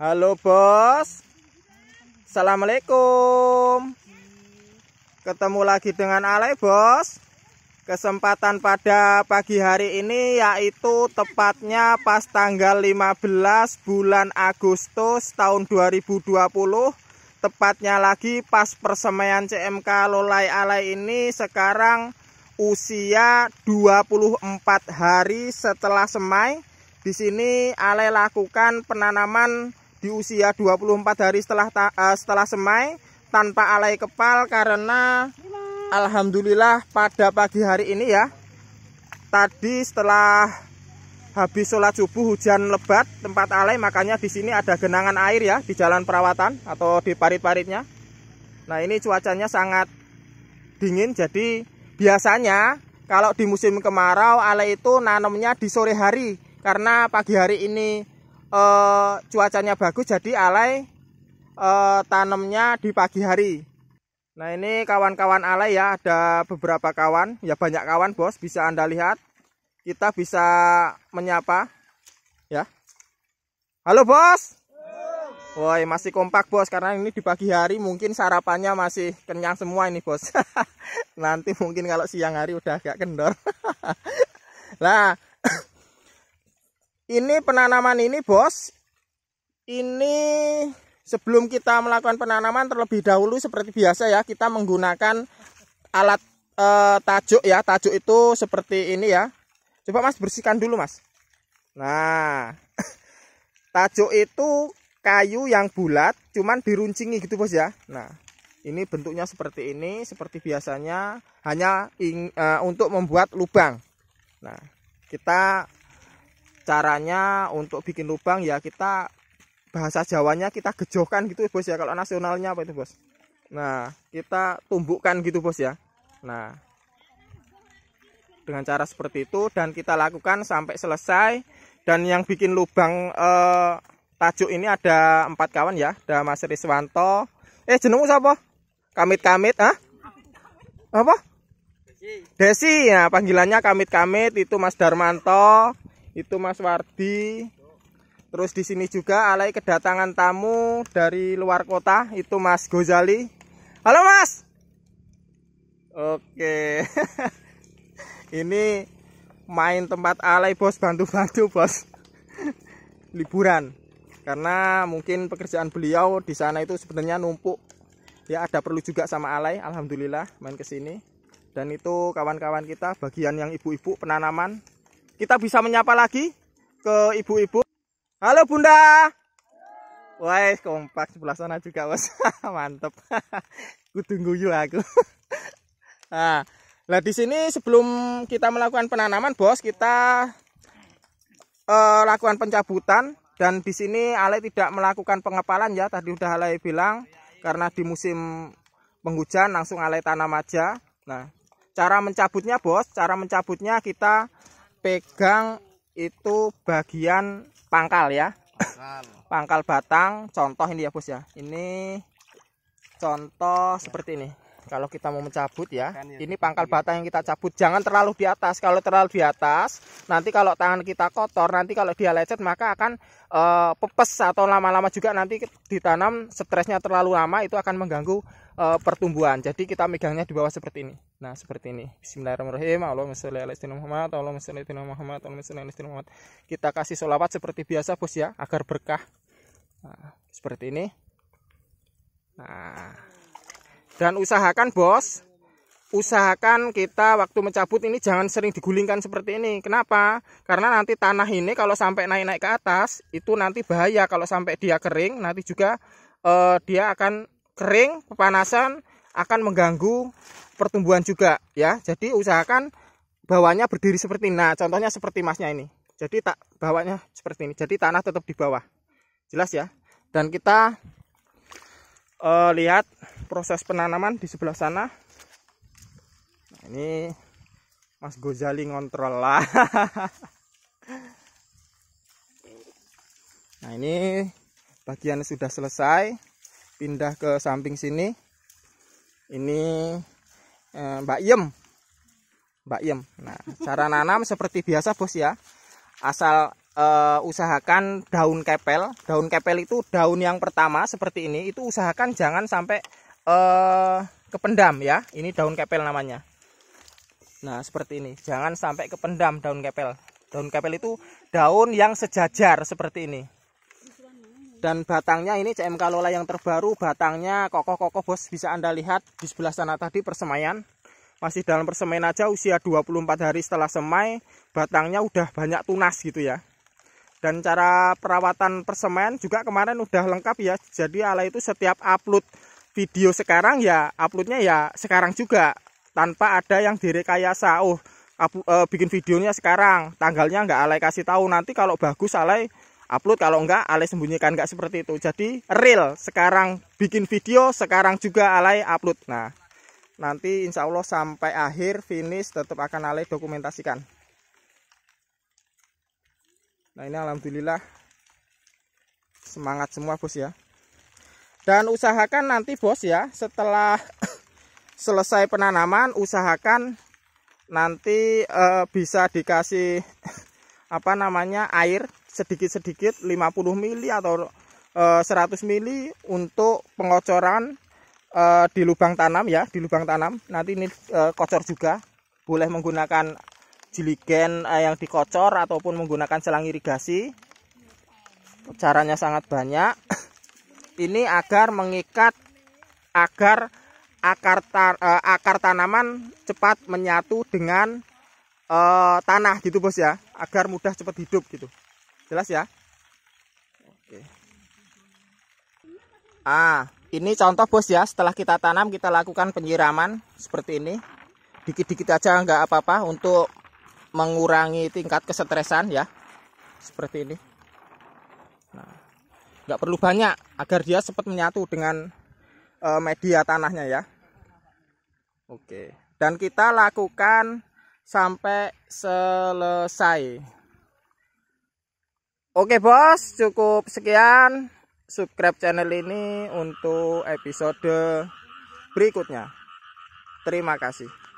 Halo bos Assalamualaikum Ketemu lagi dengan Ale bos Kesempatan pada pagi hari ini yaitu tepatnya pas tanggal 15 bulan Agustus tahun 2020 Tepatnya lagi pas persemaian CMK Lolai Alai ini sekarang usia 24 hari setelah semai di sini Ale lakukan penanaman di usia 24 hari setelah ta, uh, setelah semai tanpa alai kepal karena alhamdulillah pada pagi hari ini ya tadi setelah habis sholat subuh hujan lebat tempat alai makanya di sini ada genangan air ya di jalan perawatan atau di parit-paritnya nah ini cuacanya sangat dingin jadi biasanya kalau di musim kemarau alai itu nanamnya di sore hari karena pagi hari ini eh, cuacanya bagus jadi alay eh, tanamnya di pagi hari nah ini kawan-kawan alay ya ada beberapa kawan ya banyak kawan bos bisa anda lihat kita bisa menyapa ya halo bos Woi masih kompak bos karena ini di pagi hari mungkin sarapannya masih kenyang semua ini bos Nanti mungkin kalau siang hari udah agak kendor Nah ini penanaman ini bos ini sebelum kita melakukan penanaman terlebih dahulu seperti biasa ya kita menggunakan alat e, tajuk ya tajuk itu seperti ini ya coba mas bersihkan dulu mas nah tajuk itu kayu yang bulat cuman diruncingi gitu bos ya nah ini bentuknya seperti ini seperti biasanya hanya ing, e, untuk membuat lubang nah kita caranya untuk bikin lubang ya kita bahasa Jawanya kita gejokan gitu bos ya kalau nasionalnya apa itu bos nah kita tumbukkan gitu bos ya nah dengan cara seperti itu dan kita lakukan sampai selesai dan yang bikin lubang eh, tajuk ini ada empat kawan ya ada Mas Riswanto eh jenengmu siapa kamit-kamit ah apa Desi ya panggilannya kamit-kamit itu Mas Darmanto itu Mas Wardi terus di sini juga alai kedatangan tamu dari luar kota itu Mas Gozali halo Mas oke ini main tempat alai bos bantu-bantu bos liburan karena mungkin pekerjaan beliau di sana itu sebenarnya numpuk ya ada perlu juga sama alai alhamdulillah main kesini dan itu kawan-kawan kita bagian yang ibu-ibu penanaman kita bisa menyapa lagi ke ibu-ibu. Halo Bunda. Wah, kompak sebelah sana juga, Bos. Mantep. Kudu yuk aku. nah, lah di sini sebelum kita melakukan penanaman, Bos, kita eh, lakukan pencabutan dan di sini Ale tidak melakukan pengepalan ya. Tadi udah Ale bilang karena di musim penghujan langsung Ale tanam aja. Nah, cara mencabutnya, Bos, cara mencabutnya kita pegang itu bagian pangkal ya pangkal, pangkal batang contoh ini ya bos ya ini contoh seperti ini kalau kita mau mencabut ya. Kan ya ini pangkal gitu. batang yang kita cabut. Jangan terlalu di atas. Kalau terlalu di atas, nanti kalau tangan kita kotor, nanti kalau dia lecet maka akan e, pepes atau lama-lama juga nanti ditanam stresnya terlalu lama itu akan mengganggu e, pertumbuhan. Jadi kita megangnya di bawah seperti ini. Nah, seperti ini. Bismillahirrahmanirrahim. Allahumma sholli Muhammad, Allahumma Muhammad, Allahumma Muhammad. Kita kasih sholawat seperti biasa, Bos ya, agar berkah. Nah, seperti ini. Nah, dan usahakan bos, usahakan kita waktu mencabut ini jangan sering digulingkan seperti ini. Kenapa? Karena nanti tanah ini kalau sampai naik-naik ke atas itu nanti bahaya kalau sampai dia kering nanti juga eh, dia akan kering kepanasan akan mengganggu pertumbuhan juga ya. Jadi usahakan bawahnya berdiri seperti ini. Nah, contohnya seperti masnya ini. Jadi tak bawahnya seperti ini. Jadi tanah tetap di bawah. Jelas ya. Dan kita eh, lihat proses penanaman di sebelah sana nah, ini Mas Gozali ngontrol lah nah ini bagian sudah selesai pindah ke samping sini ini eh, Mbak Yem Mbak Yem nah cara nanam seperti biasa bos ya asal uh, usahakan daun kepel. Daun kepel itu daun yang pertama seperti ini. Itu usahakan jangan sampai Eh, kependam ya. Ini daun kepel namanya. Nah, seperti ini. Jangan sampai kependam daun kepel. Daun kepel itu daun yang sejajar seperti ini. Dan batangnya ini cmk lola yang terbaru, batangnya kokoh-kokoh bos bisa Anda lihat di sebelah sana tadi persemaian. Masih dalam persemaian aja usia 24 hari setelah semai, batangnya udah banyak tunas gitu ya. Dan cara perawatan persemaian juga kemarin udah lengkap ya. Jadi ala itu setiap upload video sekarang ya uploadnya ya sekarang juga tanpa ada yang direkayasa oh uh, bikin videonya sekarang tanggalnya nggak alay kasih tahu nanti kalau bagus alay upload kalau nggak alay sembunyikan nggak seperti itu jadi real sekarang bikin video sekarang juga alay upload nah nanti insya Allah sampai akhir finish tetap akan alay dokumentasikan nah ini alhamdulillah semangat semua bos ya dan usahakan nanti bos ya setelah selesai penanaman usahakan nanti e, bisa dikasih apa namanya air sedikit-sedikit 50 mili atau e, eh, 100 mili untuk pengocoran e, di lubang tanam ya di lubang tanam nanti ini e, kocor juga boleh menggunakan jiligen yang dikocor ataupun menggunakan selang irigasi caranya sangat banyak ini agar mengikat agar akar tar, uh, eh, akar tanaman cepat menyatu dengan uh, tanah gitu bos ya agar mudah cepat hidup gitu jelas ya oke ah ini contoh bos ya setelah kita tanam kita lakukan penyiraman seperti ini dikit-dikit aja nggak apa-apa untuk mengurangi tingkat kesetresan ya seperti ini nah nggak perlu banyak agar dia sempat menyatu dengan uh, media tanahnya ya oke dan kita lakukan sampai selesai oke bos cukup sekian subscribe channel ini untuk episode berikutnya terima kasih